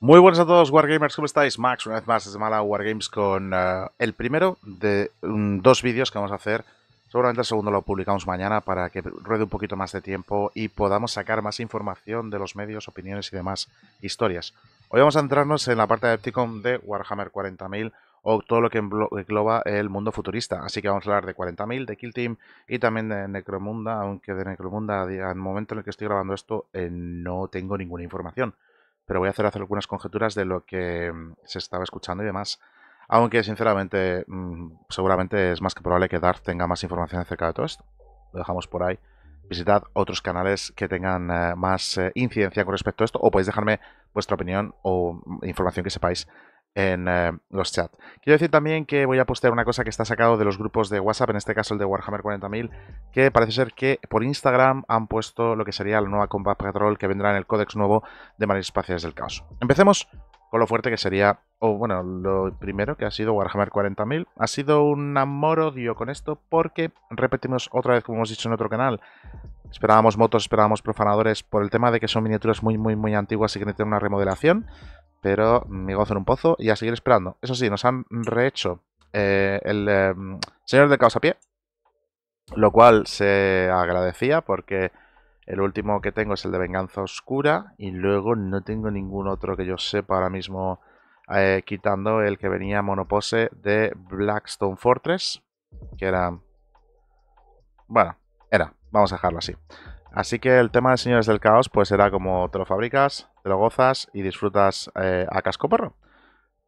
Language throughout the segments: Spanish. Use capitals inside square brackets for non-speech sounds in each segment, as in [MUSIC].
Muy buenas a todos, Wargamers, ¿cómo estáis? Max, una vez más es Mala Wargames con eh, el primero de mm, dos vídeos que vamos a hacer. Seguramente el segundo lo publicamos mañana para que ruede un poquito más de tiempo y podamos sacar más información de los medios, opiniones y demás historias. Hoy vamos a entrarnos en la parte de Epticon de Warhammer 40.000 o todo lo que engloba el mundo futurista. Así que vamos a hablar de 40.000, de Kill Team y también de Necromunda, aunque de Necromunda al momento en el que estoy grabando esto eh, no tengo ninguna información pero voy a hacer, algunas conjeturas de lo que mm, se estaba escuchando y demás. Aunque, sinceramente, mm, seguramente es más que probable que Darth tenga más información acerca de todo esto. Lo dejamos por ahí. Visitad otros canales que tengan eh, más eh, incidencia con respecto a esto o podéis dejarme vuestra opinión o mm, información que sepáis en eh, los chats. Quiero decir también que voy a postear una cosa que está sacado de los grupos de WhatsApp, en este caso el de Warhammer 40.000, que parece ser que por Instagram han puesto lo que sería la nueva Combat Patrol que vendrá en el códex nuevo de Marines Espaciales del Caos. Empecemos con lo fuerte que sería, o bueno, lo primero que ha sido Warhammer 40.000. Ha sido un amor-odio con esto porque, repetimos otra vez como hemos dicho en otro canal, Esperábamos motos, esperábamos profanadores por el tema de que son miniaturas muy, muy, muy antiguas y que necesitan una remodelación. Pero me gozo en un pozo y a seguir esperando. Eso sí, nos han rehecho eh, el em, Señor del Caos a pie. Lo cual se agradecía porque el último que tengo es el de Venganza Oscura. Y luego no tengo ningún otro que yo sepa ahora mismo eh, quitando el que venía monopose de Blackstone Fortress. Que era... Bueno, era Vamos a dejarlo así. Así que el tema de Señores del Caos, pues será como te lo fabricas, te lo gozas y disfrutas eh, a casco porro.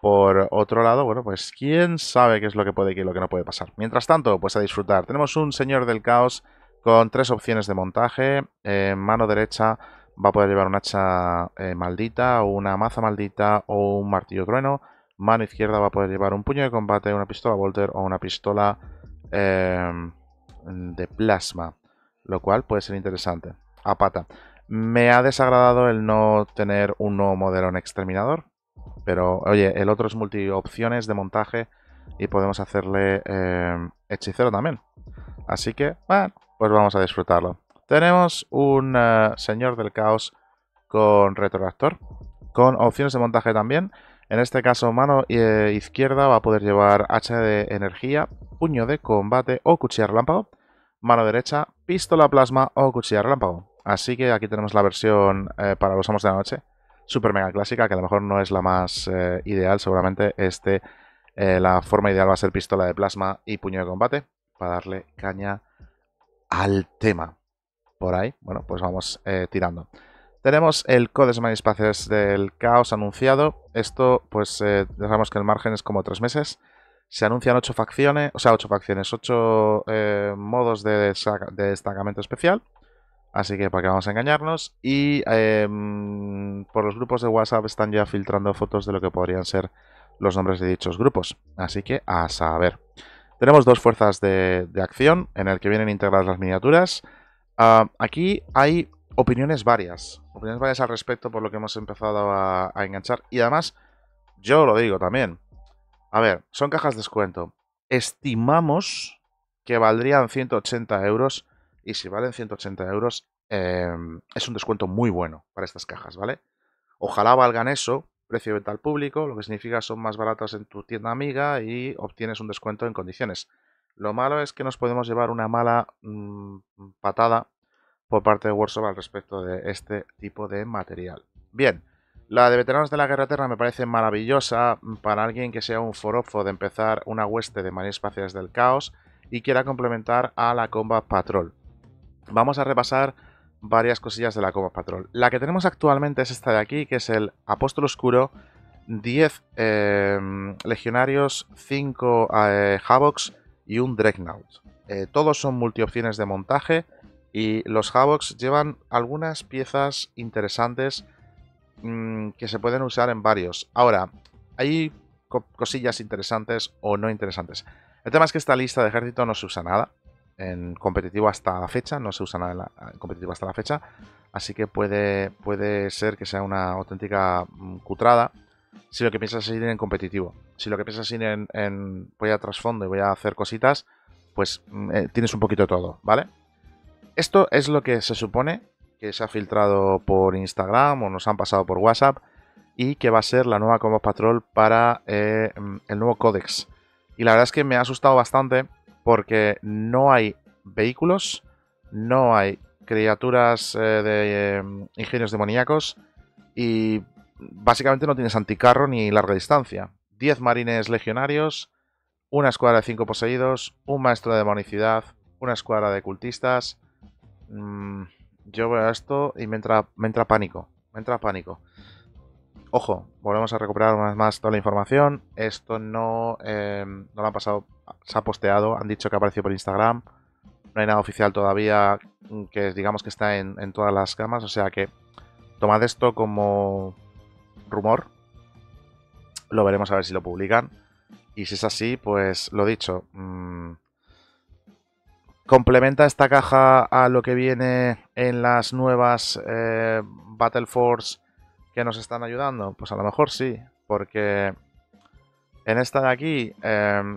Por otro lado, bueno, pues quién sabe qué es lo que puede y lo que no puede pasar. Mientras tanto, pues a disfrutar. Tenemos un Señor del Caos con tres opciones de montaje. Eh, mano derecha va a poder llevar un hacha eh, maldita, una maza maldita o un martillo trueno. Mano izquierda va a poder llevar un puño de combate, una pistola Volter o una pistola de plasma lo cual puede ser interesante. A ah, pata. Me ha desagradado el no tener un nuevo modelo en exterminador, pero oye, el otro es multiopciones de montaje y podemos hacerle eh, hechicero también. Así que, bueno, pues vamos a disfrutarlo. Tenemos un eh, señor del caos con retroactor, con opciones de montaje también. En este caso, mano eh, izquierda va a poder llevar hacha de energía, puño de combate o cuchilla relámpago mano derecha, pistola plasma o cuchilla relámpago. Así que aquí tenemos la versión eh, para los amos de la noche, super mega clásica, que a lo mejor no es la más eh, ideal, seguramente este, eh, la forma ideal va a ser pistola de plasma y puño de combate, para darle caña al tema. Por ahí, bueno, pues vamos tirando. Tenemos el Codes Espacios del Caos anunciado. Esto, pues, dejamos que el margen es como tres meses. Se anuncian ocho facciones, o sea, ocho facciones, ocho eh, modos de, de, destacamento especial. Así que para que vamos a engañarnos. Y em, por los grupos de WhatsApp están ya filtrando fotos de lo que podrían ser los nombres de dichos grupos. Así que a saber. Tenemos dos fuerzas de, acción en el que vienen integradas las miniaturas. Ah, aquí hay opiniones varias. Opiniones varias al respecto por lo que hemos empezado a, a enganchar. Y además, yo lo digo también. A ver, son cajas de descuento. Estimamos que valdrían 180 euros. Y si valen 180 euros, em, es un descuento muy bueno para estas cajas, ¿vale? Ojalá valgan eso, precio de venta al público, lo que significa son más baratas en tu tienda amiga y obtienes un descuento en condiciones. Lo malo es que nos podemos llevar una mala mm, patada por parte de Warsaw al respecto de este tipo de material. Bien, la de Veteranos de la Guerra Eterna me parece maravillosa para alguien que sea un forofo de empezar una hueste de Marines espaciales del caos y quiera complementar a la Combat Patrol. Vamos a repasar varias cosillas de la Combat Patrol. La que tenemos actualmente es esta de aquí, que es el Apóstol Oscuro, 10 eh, Legionarios, 5 eh, Havocs y un Dreadnought. Eh, todos son multiopciones de montaje y los Havocs llevan algunas piezas interesantes Mm, que se pueden usar en varios. Ahora, hay cosillas interesantes o no interesantes. El tema es que esta lista de ejército no se usa nada. En competitivo hasta la fecha, no se usa nada en, competitivo hasta la fecha. Así que puede, puede ser que sea una auténtica mm, cutrada si lo que piensas es ir en competitivo. Si lo que piensas es ir en, voy a trasfondo y voy a hacer cositas, pues mm, eh, tienes un poquito de todo, ¿vale? Esto es lo que se supone que se ha filtrado por Instagram o nos han pasado por WhatsApp y que va a ser la nueva Combat Patrol para eh, mm, el nuevo Codex. Y la verdad es que me ha asustado bastante porque no hay vehículos, no hay criaturas eh, de eh, ingenios demoníacos y básicamente no tienes anticarro ni larga distancia. 10 marines legionarios, una escuadra de 5 poseídos, un maestro de demonicidad, una escuadra de cultistas. Mm, yo veo esto y me entra, pánico. Me entra pánico. Ojo, volvemos a recuperar una vez más toda la información. Esto no, eh, no lo han pasado, se ha posteado, han dicho que ha aparecido por Instagram. No hay nada oficial todavía que digamos que está en, todas las camas. O sea que tomad esto como rumor. Lo veremos a ver si lo publican. Y si es así, pues lo dicho. Mm, Complementa esta caja a lo que viene en las nuevas eh, Battle Force que nos están ayudando. Pues a lo mejor sí, porque en esta de aquí,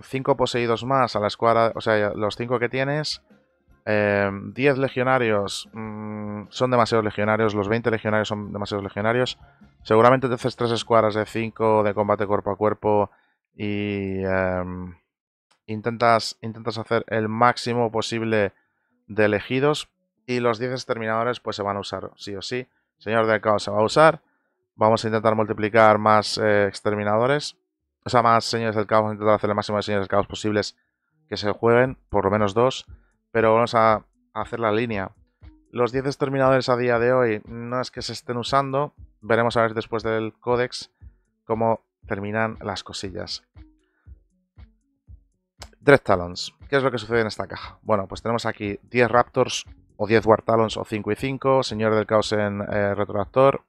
5 em, poseídos más a la escuadra, o sea, los 5 que tienes, 10 em, legionarios mm, son demasiados legionarios, los 20 legionarios son demasiados legionarios. Seguramente te haces 3 escuadras de 5 de combate cuerpo a cuerpo y... Em, Intentas, intentas hacer el máximo posible de elegidos y los 10 exterminadores pues se van a usar sí o sí. Señor del Caos se va a usar. Vamos a intentar multiplicar más eh, exterminadores. O sea, más señores del caos. intentar hacer el máximo de señores del caos posibles que se jueguen. Por lo menos dos. Pero vamos a, a hacer la línea. Los 10 exterminadores a día de hoy no es que se estén usando. Veremos a ver después del códex cómo terminan las cosillas. Dread Talons. ¿Qué es lo que sucede en esta caja? Bueno, pues tenemos aquí 10 Raptors o 10 War Talons o 5 y 5, Señor del Caos en eh, Retroactor,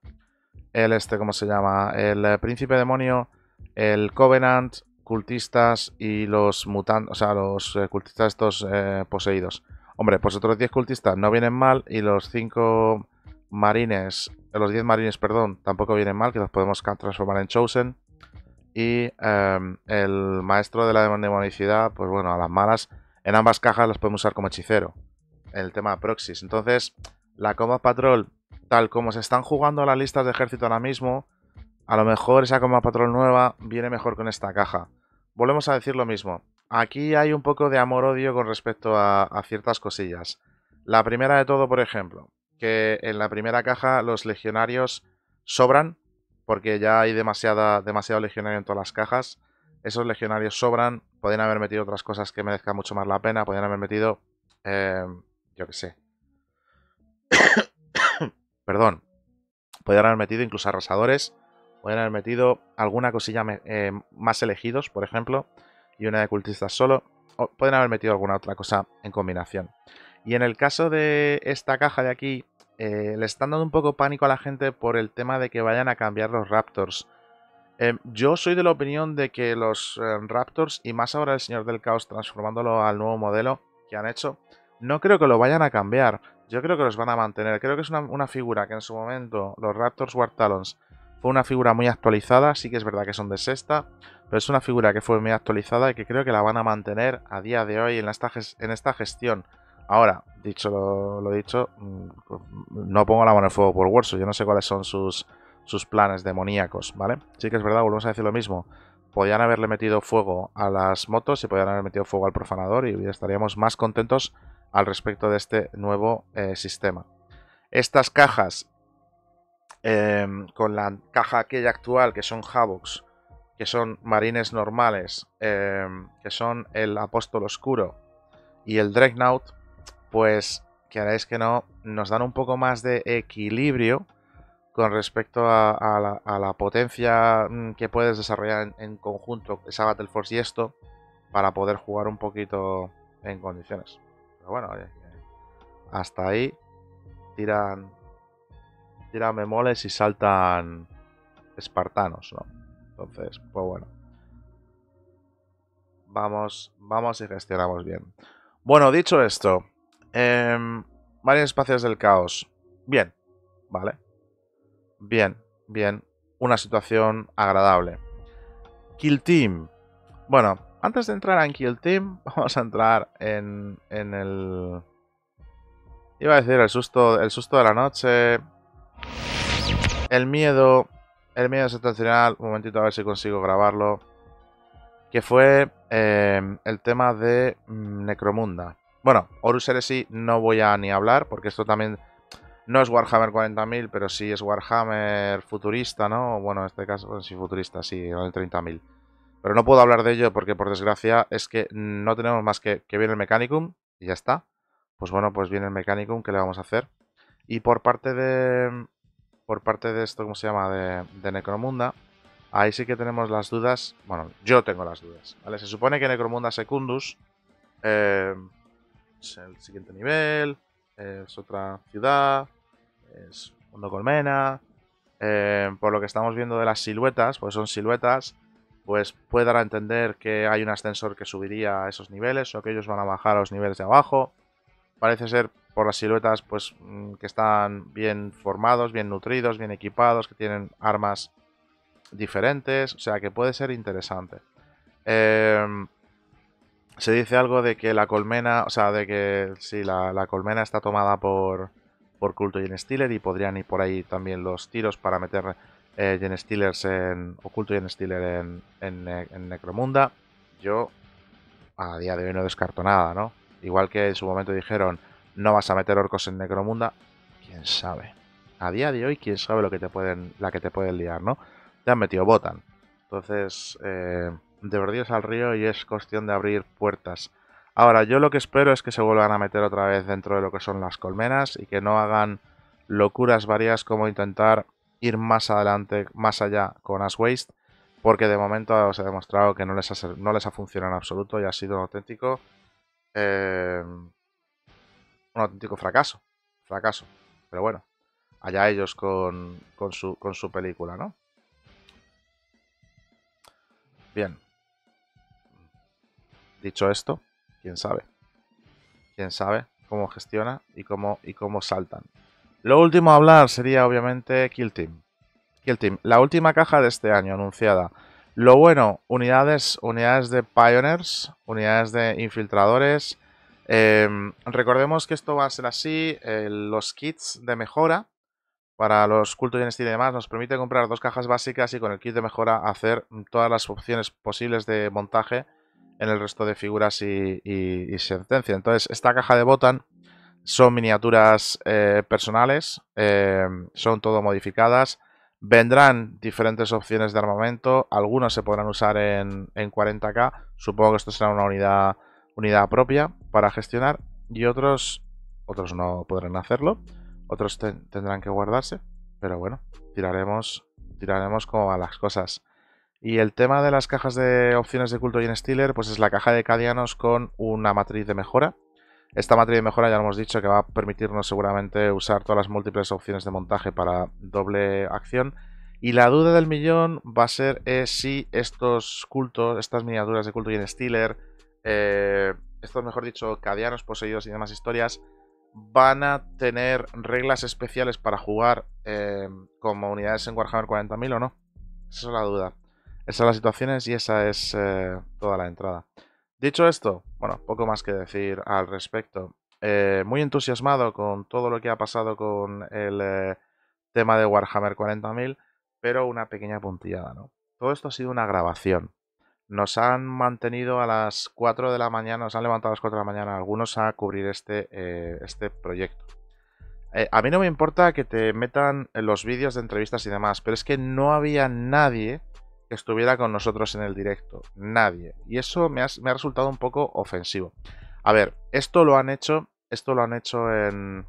el este, ¿cómo se llama? El eh, Príncipe Demonio, el Covenant, cultistas y los mutantes, o sea, los eh, cultistas estos poseídos. Hombre, pues otros 10 cultistas no vienen mal y los 5 marines, los 10 marines, perdón, tampoco vienen mal, que los podemos transformar en Chosen y em, el maestro de la demonicidad, pues bueno, a las malas, en ambas cajas las podemos usar como hechicero. El tema de proxies. Entonces, la Combat Patrol, tal como se están jugando las listas de ejército ahora mismo, a lo mejor esa Combat Patrol nueva viene mejor con esta caja. Volvemos a decir lo mismo. Aquí hay un poco de amor-odio con respecto a ciertas cosillas. La primera de todo, por ejemplo, que en la primera caja los legionarios sobran porque ya hay demasiada, demasiado legionario en todas las cajas. Esos legionarios sobran, podrían haber metido otras cosas que merezcan mucho más la pena, pueden haber metido, em, yo qué sé, [COUGHS] perdón, podrían haber metido incluso arrasadores, pueden haber metido alguna cosilla eh, más elegidos, por ejemplo, y una de cultistas solo, o pueden haber metido alguna otra cosa en combinación. Y en el caso de esta caja de aquí, eh, le están dando un poco pánico a la gente por el tema de que vayan a cambiar los Raptors. Eh, yo soy de la opinión de que los eh, Raptors, y más ahora el Señor del Caos transformándolo al nuevo modelo que han hecho, no creo que lo vayan a cambiar. Yo creo que los van a mantener. Creo que es una, figura que en su momento, los Raptors War Talons, fue una figura muy actualizada. Sí que es verdad que son de sexta, pero es una figura que fue muy actualizada y que creo que la van a mantener a día de hoy en, en esta gestión Ahora, dicho lo, dicho, mm, no pongo la mano en fuego por Warso, Yo no sé cuáles son sus, sus planes demoníacos, ¿vale? Sí que es verdad, volvemos a decir lo mismo. Podían haberle metido fuego a las motos y podrían haber metido fuego al profanador y estaríamos más contentos al respecto de este nuevo eh, sistema. Estas cajas, em, con la caja aquella actual, que son Havocs, que son marines normales, em, que son el Apóstol Oscuro y el Dreadnought, pues queráis que no, nos dan un poco más de equilibrio con respecto a, la, potencia mm, que puedes desarrollar en, conjunto esa Battle Force y esto para poder jugar un poquito en condiciones. Pero bueno, hasta ahí tiran, tiran memoles y saltan espartanos, ¿no? Entonces, pues bueno. Vamos, vamos y gestionamos bien. Bueno, dicho esto, Em, varios espacios del caos. Bien, vale. Bien, bien. Una situación agradable. Kill Team. Bueno, antes de entrar en Kill Team, [LAUGHS] vamos a entrar en, en el... Iba a decir el susto, el susto de la noche. El miedo. El miedo sensacional. Un momentito a ver si consigo grabarlo. Que fue em, el tema de mm, Necromunda. Bueno, Horus Heresy no voy a ni hablar, porque esto también no es Warhammer 40.000, pero sí es Warhammer futurista, ¿no? Bueno, en este caso, sí futurista, sí, en el 30.000. Pero no puedo hablar de ello porque, por desgracia, es que no tenemos más que que viene el Mechanicum y ya está. Pues bueno, pues viene el Mechanicum, ¿qué le vamos a hacer? Y por parte de... Por parte de esto, ¿cómo se llama? De, de Necromunda. Ahí sí que tenemos las dudas. Bueno, yo tengo las dudas, ¿vale? Se supone que Necromunda Secundus... Eh, el siguiente nivel, es otra ciudad, es mundo colmena. Eh, por lo que estamos viendo de las siluetas, pues son siluetas, pues puede dar a entender que hay un ascensor que subiría a esos niveles o que ellos van a bajar a los niveles de abajo. Parece ser por las siluetas, pues mm, que están bien formados, bien nutridos, bien equipados, que tienen armas diferentes, o sea que puede ser interesante. Eh, se dice algo de que la colmena, o sea, de que sí, la, colmena está tomada por, por Culto y en Steeler y podrían ir por ahí también los tiros para meter eh, en, o y en Steeler en, eh, en, Necromunda. Yo a día de hoy no descarto nada, ¿no? Igual que en su momento dijeron, no vas a meter orcos en Necromunda, quién sabe. A día de hoy, quién sabe lo que te pueden, la que te pueden liar, ¿no? Te han metido Botan. Entonces, eh, de perdidos al río y es cuestión de abrir puertas. Ahora, yo lo que espero es que se vuelvan a meter otra vez dentro de lo que son las colmenas y que no hagan locuras varias como intentar ir más adelante, más allá con As Waste, porque de momento os he demostrado que no les ha, funcionado en absoluto y ha sido un auténtico, eh, un auténtico fracaso, fracaso. Pero bueno, allá ellos con, su, con su película, ¿no? Bien, Dicho esto, quién sabe. Quién sabe cómo gestiona y cómo, y cómo saltan. Lo último a hablar sería obviamente Kill Team. Kill Team, la última caja de este año anunciada. Lo bueno, unidades, unidades de Pioneers, unidades de infiltradores. Em, recordemos que esto va a ser así. Eh, los kits de mejora para los cultos y estilo y demás nos permite comprar dos cajas básicas y con el kit de mejora hacer todas las opciones posibles de montaje en el resto de figuras y, sentencia. Entonces, esta caja de Botan son miniaturas eh, personales, eh, son todo modificadas. Vendrán diferentes opciones de armamento, Algunos se podrán usar en, 40k, supongo que esto será una unidad, unidad propia para gestionar y otros, otros no podrán hacerlo, otros tendrán que guardarse, pero bueno, tiraremos, tiraremos como a las cosas. Y el tema de las cajas de opciones de culto y en Steeler, pues es la caja de cadianos con una matriz de mejora. Esta matriz de mejora ya lo hemos dicho que va a permitirnos seguramente usar todas las múltiples opciones de montaje para doble acción. Y la duda del millón va a ser eh, si estos cultos, estas miniaturas de culto y en Steeler, eh, estos mejor dicho, cadianos poseídos y demás historias, van a tener reglas especiales para jugar eh, como unidades en Warhammer 40.000 o no. Esa es la duda. Esas son las situaciones y esa es eh, toda la entrada. Dicho esto, bueno, poco más que decir al respecto. Eh, muy entusiasmado con todo lo que ha pasado con el eh, tema de Warhammer 40.000, pero una pequeña puntillada, ¿no? Todo esto ha sido una grabación. Nos han mantenido a las 4 de la mañana, nos han levantado a las 4 de la mañana algunos a cubrir este, este proyecto. a mí no me importa que te metan los vídeos de entrevistas y demás, pero es que no había nadie que estuviera con nosotros en el directo. Nadie. Y eso me ha, resultado un poco ofensivo. A ver, esto lo han hecho. Esto lo han hecho en.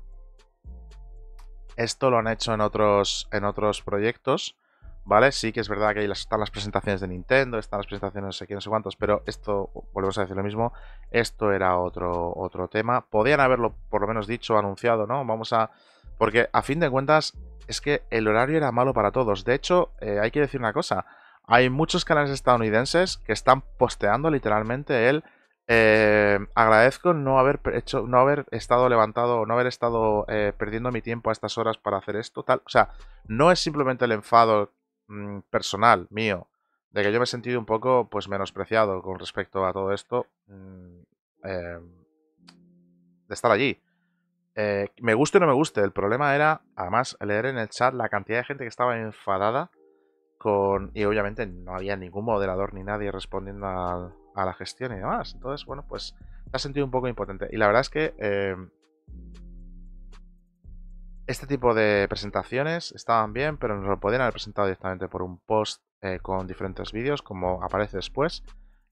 Esto lo han hecho en otros, en otros proyectos. ¿Vale? Sí que es verdad que ahí están las presentaciones de Nintendo, están las presentaciones no sé qué, no sé cuántos, pero esto, volvemos a decir lo mismo, esto era otro, otro tema. Podían haberlo, por lo menos dicho, anunciado, ¿no? Vamos a... Porque a fin de cuentas, es que el horario era malo para todos. De hecho, eh, hay que decir una cosa, hay muchos canales estadounidenses que están posteando literalmente el eh, agradezco no haber hecho, no haber estado levantado, no haber estado eh, perdiendo mi tiempo a estas horas para hacer esto, tal. O sea, no es simplemente el enfado mm, personal mío de que yo me he sentido un poco, pues, menospreciado con respecto a todo esto mm, eh, de estar allí. me guste o no me guste, el problema era, además, leer en el chat la cantidad de gente que estaba enfadada y obviamente no había ningún moderador ni nadie respondiendo a, la gestión y demás. Entonces, bueno, pues se ha sentido un poco impotente. Y la verdad es que em, este tipo de presentaciones estaban bien, pero nos lo podían haber presentado directamente por un post eh, con diferentes vídeos, como aparece después,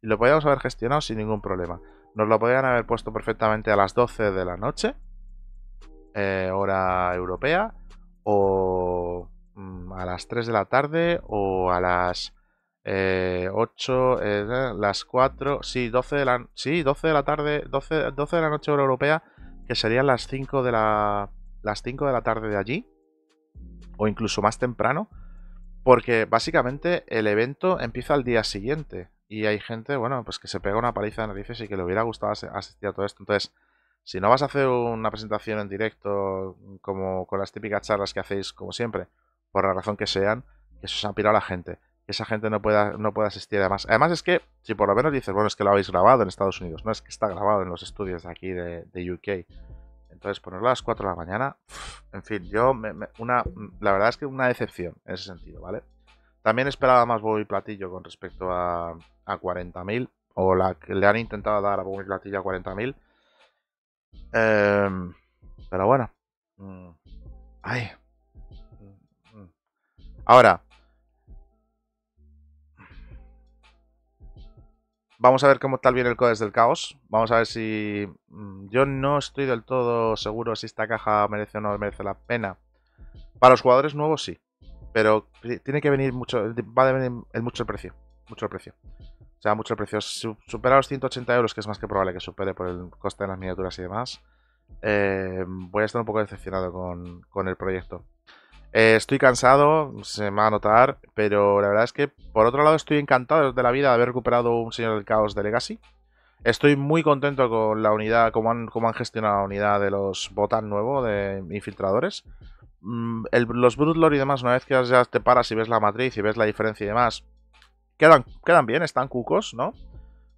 y lo podíamos haber gestionado sin ningún problema. Nos lo podían haber puesto perfectamente a las 12 de la noche, eh, hora europea, o Mm, a las 3 de la tarde o a las 8, eh, eh, las 4, sí 12, de la, 12 de la tarde, 12, 12 de la noche europea, que serían las 5 de la, las 5 de la tarde de allí, o incluso más temprano, porque básicamente el evento empieza al día siguiente y hay gente, bueno, pues que se pega una paliza de narices y que le hubiera gustado asistir a todo esto. Entonces, si no vas a hacer una presentación en directo mm, como con las típicas charlas que hacéis como siempre, por la razón que sean, que se os han pirado la gente, que esa gente no pueda, no pueda asistir además. Además es que, si por lo menos dices, bueno, es que lo habéis grabado en Estados Unidos, no es que está grabado en los estudios de aquí de, UK. Entonces, ponerlo a las 4 de la mañana, en fin, yo, una, la verdad es que una decepción en ese sentido, ¿vale? También esperaba más Bobby Platillo con respecto a, a 40.000, o la que le han intentado dar a Bobby Platillo a 40.000. Em, pero bueno. Mm, ay, Ahora, vamos a ver cómo tal viene el Codes del Caos. Vamos a ver si... Mm, yo no estoy del todo seguro si esta caja merece o no merece la pena. Para los jugadores nuevos sí, pero tiene que venir mucho, va a venir mucho el precio, mucho el precio. O sea, mucho el precio. supera los 180 euros, que es más que probable que supere por el coste de las miniaturas y demás, eh, voy a estar un poco decepcionado con el proyecto. Eh, estoy cansado, se me va a notar, pero la verdad es que por otro lado estoy encantado de la vida de haber recuperado un Señor del Caos de Legacy. Estoy muy contento con la unidad, cómo han, han gestionado la unidad de los botán nuevo, de infiltradores. Mm, el, los Brutlord y demás, una vez que ya te paras y ves la matriz y ves la diferencia y demás, quedan, quedan bien, están cucos, ¿no?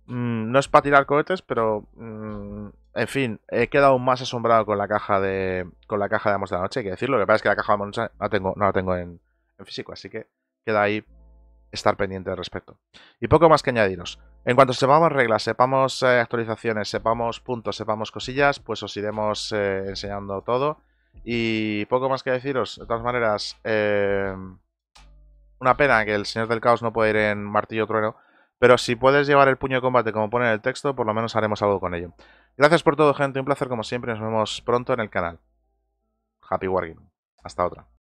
Mm, no es para tirar cohetes, pero mm, en fin, he quedado más asombrado con la caja de con la caja de Amos de la Noche, hay que decirlo. Lo que pasa es que la caja de Amos de la Noche no, tengo, no la tengo en, físico, así que queda ahí estar pendiente al respecto. Y poco más que añadiros. En cuanto sepamos reglas, sepamos eh, actualizaciones, sepamos puntos, sepamos cosillas, pues os iremos eh, enseñando todo. Y poco más que deciros. De todas maneras, eh, una pena que el Señor del Caos no pueda ir en martillo trueno. Pero si puedes llevar el puño de combate como pone en el texto, por lo menos haremos algo con ello. Gracias por todo, gente. Un placer como siempre. Nos vemos pronto en el canal. Happy Wargaming. Hasta otra.